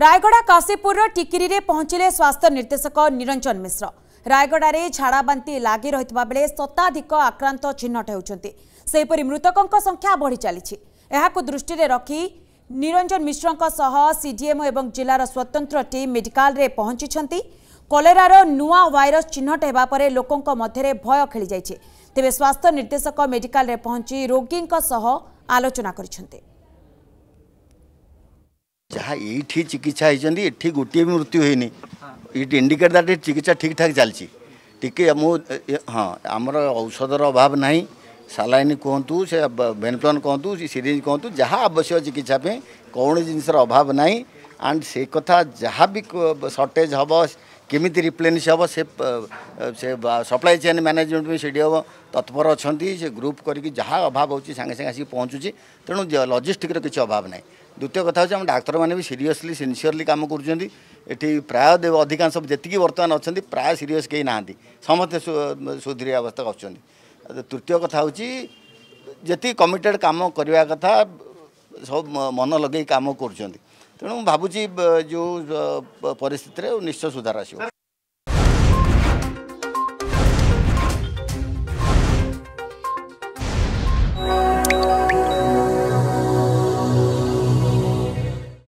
ରାୟଗଡ଼ା କାଶୀପୁରର ଟିକିରିରେ ପହଞ୍ଚିଲେ ସ୍ୱାସ୍ଥ୍ୟ ନିର୍ଦ୍ଦେଶକ ନିରଞ୍ଜନ ମିଶ୍ର ରାୟଗଡ଼ାରେ ଝାଡ଼ାବାନ୍ତି ଲାଗି ରହିଥିବା ବେଳେ ଶତାଧିକ ଆକ୍ରାନ୍ତ ଚିହ୍ନଟ ହେଉଛନ୍ତି ସେହିପରି ମୃତକଙ୍କ ସଂଖ୍ୟା ବଢ଼ି ଚାଲିଛି ଏହାକୁ ଦୃଷ୍ଟିରେ ରଖି ନିରଞ୍ଜନ ମିଶ୍ରଙ୍କ ସହ ସିଡିଏମ୍ଓ ଏବଂ ଜିଲ୍ଲାର ସ୍ୱତନ୍ତ୍ର ଟିମ୍ ମେଡିକାଲରେ ପହଞ୍ଚିଛନ୍ତି କଲେରାର ନୂଆ ଭାଇରସ୍ ଚିହ୍ନଟ ହେବା ପରେ ଲୋକଙ୍କ ମଧ୍ୟରେ ଭୟ ଖେଳିଯାଇଛି ତେବେ ସ୍ୱାସ୍ଥ୍ୟ ନିର୍ଦ୍ଦେଶକ ମେଡିକାଲରେ ପହଞ୍ଚି ରୋଗୀଙ୍କ ସହ ଆଲୋଚନା କରିଛନ୍ତି ଯାହା ଏଇଠି ଚିକିତ୍ସା ହେଇଛନ୍ତି ଏଠି ଗୋଟିଏ ବି ମୃତ୍ୟୁ ହେଇନି ଇଟ୍ ଇଣ୍ଡିକେଟ୍ ଦ୍ୟାଟ୍ ଚିକିତ୍ସା ଠିକ୍ ଠାକ୍ ଚାଲିଛି ଟିକେ ମୁଁ ହଁ ଆମର ଔଷଧର ଅଭାବ ନାହିଁ ସାଲାଇନ୍ କୁହନ୍ତୁ ସେ ଭେନପ୍ଲନ୍ କୁହନ୍ତୁ ସିରିଞ୍ଜ କୁହନ୍ତୁ ଯାହା ଆବଶ୍ୟକ ଚିକିତ୍ସା ପାଇଁ କୌଣସି ଜିନିଷର ଅଭାବ ନାହିଁ ଆଣ୍ଡ ସେ କଥା ଯାହା ବି ସର୍ଟେଜ୍ ହେବ କେମିତି ରିପ୍ଲେନିସ୍ ହେବ ସେ ସେ ସପ୍ଲାଇ ଚେନ୍ ମ୍ୟାନେଜମେଣ୍ଟ ବି ସେଠି ହେବ ତତ୍ପର ଅଛନ୍ତି ସେ ଗ୍ରୁପ୍ କରିକି ଯାହା ଅଭାବ ହେଉଛି ସାଙ୍ଗେ ସାଙ୍ଗେ ଆସିକି ପହଞ୍ଚୁଛି ତେଣୁ ଲଜିଷ୍ଟିକ୍ର କିଛି ଅଭାବ ନାହିଁ ଦ୍ୱିତୀୟ କଥା ହେଉଛି ଆମ ଡାକ୍ତରମାନେ ବି ସିରିୟସଲି ସିନ୍ସିୟରଲି କାମ କରୁଛନ୍ତି ଏଠି ପ୍ରାୟ ଅଧିକାଂଶ ଯେତିକି ବର୍ତ୍ତମାନ ଅଛନ୍ତି ପ୍ରାୟ ସିରିୟସ୍ କେହି ନାହାନ୍ତି ସମସ୍ତେ ସୁଧୁରିଆ ଅବସ୍ଥା କରୁଛନ୍ତି ତୃତୀୟ କଥା ହେଉଛି ଯେତିକି କମିଟେଡ଼ କାମ କରିବା କଥା ସବୁ ମନ ଲଗେଇ କାମ କରୁଛନ୍ତି ତେଣୁ ମୁଁ ଭାବୁଛି ଯେଉଁ ପରିସ୍ଥିତିରେ ନିଶ୍ଚୟ ସୁଧାର ଆସିବ